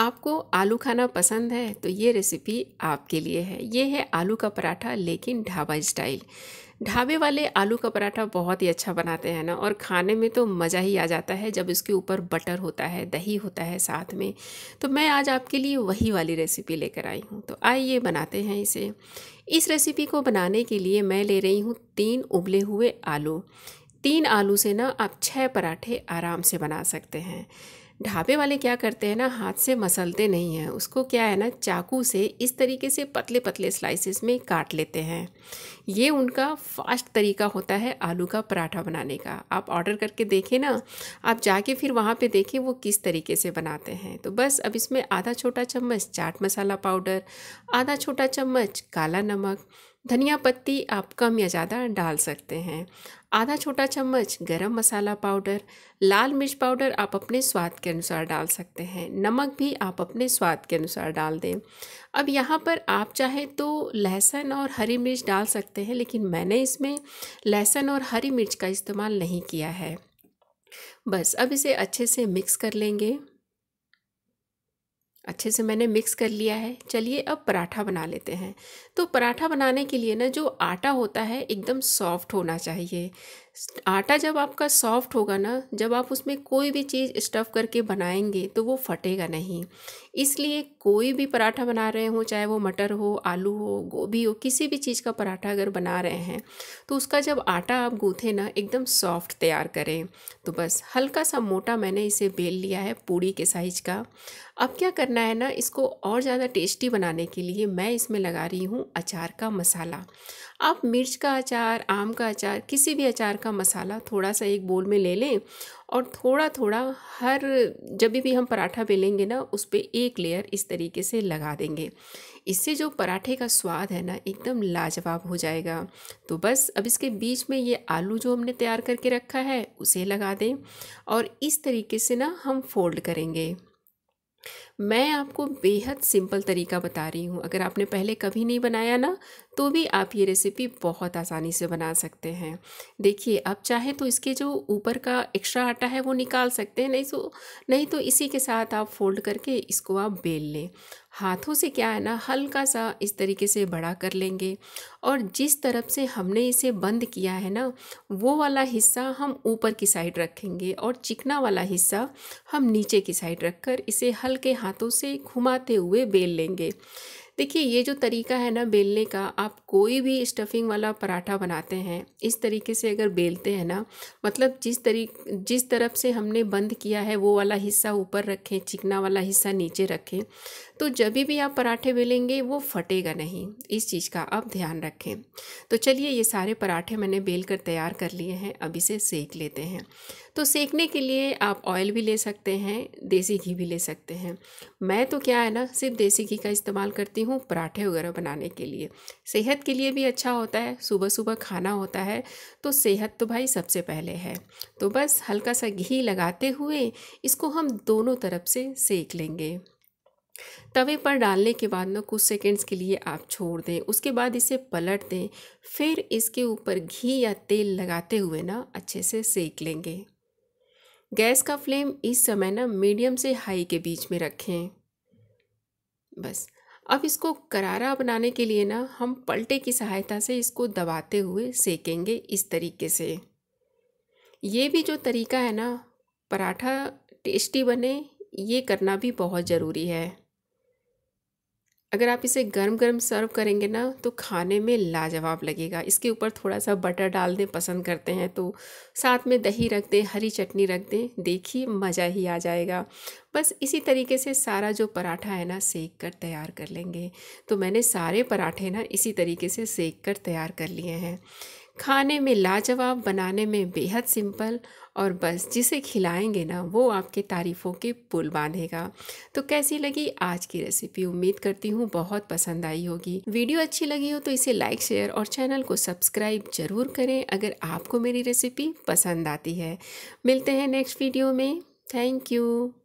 आपको आलू खाना पसंद है तो ये रेसिपी आपके लिए है ये है आलू का पराठा लेकिन ढाबा स्टाइल ढाबे वाले आलू का पराठा बहुत ही अच्छा बनाते हैं ना और खाने में तो मज़ा ही आ जाता है जब इसके ऊपर बटर होता है दही होता है साथ में तो मैं आज आपके लिए वही वाली रेसिपी लेकर आई हूँ तो आइए बनाते हैं इसे इस रेसिपी को बनाने के लिए मैं ले रही हूँ तीन उबले हुए आलू तीन आलू से ना आप छः पराठे आराम से बना सकते हैं ढाबे वाले क्या करते हैं ना हाथ से मसलते नहीं हैं उसको क्या है ना चाकू से इस तरीके से पतले पतले स्लाइसेस में काट लेते हैं ये उनका फास्ट तरीका होता है आलू का पराठा बनाने का आप ऑर्डर करके देखें ना आप जाके फिर वहाँ पे देखें वो किस तरीके से बनाते हैं तो बस अब इसमें आधा छोटा चम्मच चाट मसाला पाउडर आधा छोटा चम्मच काला नमक धनिया पत्ती आप कम या ज़्यादा डाल सकते हैं आधा छोटा चम्मच गरम मसाला पाउडर लाल मिर्च पाउडर आप अपने स्वाद के अनुसार डाल सकते हैं नमक भी आप अपने स्वाद के अनुसार डाल दें अब यहाँ पर आप चाहे तो लहसुन और हरी मिर्च डाल सकते हैं लेकिन मैंने इसमें लहसुन और हरी मिर्च का इस्तेमाल नहीं किया है बस अब इसे अच्छे से मिक्स कर लेंगे अच्छे से मैंने मिक्स कर लिया है चलिए अब पराठा बना लेते हैं तो पराठा बनाने के लिए ना जो आटा होता है एकदम सॉफ्ट होना चाहिए आटा जब आपका सॉफ्ट होगा ना जब आप उसमें कोई भी चीज़ स्टफ़ करके बनाएंगे तो वो फटेगा नहीं इसलिए कोई भी पराठा बना रहे हो चाहे वो मटर हो आलू हो गोभी हो किसी भी चीज़ का पराठा अगर बना रहे हैं तो उसका जब आटा आप गूँथें ना एकदम सॉफ्ट तैयार करें तो बस हल्का सा मोटा मैंने इसे बेल लिया है पूड़ी के साइज का अब क्या करना है ना इसको और ज़्यादा टेस्टी बनाने के लिए मैं इसमें लगा रही हूँ अचार का मसाला आप मिर्च का अचार आम का अचार किसी भी अचार का का मसाला थोड़ा सा एक बोल में ले लें और थोड़ा थोड़ा हर जब भी हम पराठा बेलेंगे ना उस पर एक लेयर इस तरीके से लगा देंगे इससे जो पराठे का स्वाद है ना एकदम लाजवाब हो जाएगा तो बस अब इसके बीच में ये आलू जो हमने तैयार करके रखा है उसे लगा दें और इस तरीके से ना हम फोल्ड करेंगे मैं आपको बेहद सिंपल तरीका बता रही हूँ अगर आपने पहले कभी नहीं बनाया ना तो भी आप ये रेसिपी बहुत आसानी से बना सकते हैं देखिए आप चाहें तो इसके जो ऊपर का एक्स्ट्रा आटा है वो निकाल सकते हैं नहीं तो नहीं तो इसी के साथ आप फोल्ड करके इसको आप बेल लें हाथों से क्या है ना हल्का सा इस तरीके से बड़ा कर लेंगे और जिस तरफ से हमने इसे बंद किया है ना वो वाला हिस्सा हम ऊपर की साइड रखेंगे और चिकना वाला हिस्सा हम नीचे की साइड रखकर इसे हल्के हाथों से घुमाते हुए बेल लेंगे देखिए ये जो तरीका है ना बेलने का आप कोई भी स्टफिंग वाला पराठा बनाते हैं इस तरीके से अगर बेलते हैं ना मतलब जिस तरी जिस तरफ से हमने बंद किया है वो वाला हिस्सा ऊपर रखें चिकना वाला हिस्सा नीचे रखें तो जब भी आप पराठे बेलेंगे वो फटेगा नहीं इस चीज़ का आप ध्यान रखें तो चलिए ये सारे पराठे मैंने बेल कर तैयार कर लिए हैं अब इसे सेक लेते हैं तो सेकने के लिए आप ऑयल भी ले सकते हैं देसी घी भी ले सकते हैं मैं तो क्या है ना सिर्फ देसी घी का इस्तेमाल करती हूँ पराठे वगैरह बनाने के लिए सेहत के लिए भी अच्छा होता है सुबह सुबह खाना होता है तो सेहत तो भाई सबसे पहले है तो बस हल्का सा घी लगाते हुए इसको हम दोनों तरफ से सेक लेंगे तवे पर डालने के बाद ना कुछ सेकंड्स के लिए आप छोड़ दें उसके बाद इसे पलट दें फिर इसके ऊपर घी या तेल लगाते हुए ना अच्छे से सेक लेंगे गैस का फ्लेम इस समय ना मीडियम से हाई के बीच में रखें बस अब इसको करारा बनाने के लिए ना हम पलटे की सहायता से इसको दबाते हुए सेकेंगे इस तरीके से ये भी जो तरीका है ना पराठा टेस्टी बने ये करना भी बहुत ज़रूरी है अगर आप इसे गर्म गर्म सर्व करेंगे ना तो खाने में लाजवाब लगेगा इसके ऊपर थोड़ा सा बटर डाल दें पसंद करते हैं तो साथ में दही रख दें हरी चटनी रख दें देखिए मज़ा ही आ जाएगा बस इसी तरीके से सारा जो पराठा है ना सेक कर तैयार कर लेंगे तो मैंने सारे पराठे ना इसी तरीके से सेक कर तैयार कर लिए हैं खाने में लाजवाब बनाने में बेहद सिंपल और बस जिसे खिलाएंगे ना वो आपके तारीफ़ों के पुल बांधेगा तो कैसी लगी आज की रेसिपी उम्मीद करती हूँ बहुत पसंद आई होगी वीडियो अच्छी लगी हो तो इसे लाइक शेयर और चैनल को सब्सक्राइब जरूर करें अगर आपको मेरी रेसिपी पसंद आती है मिलते हैं नेक्स्ट वीडियो में थैंक यू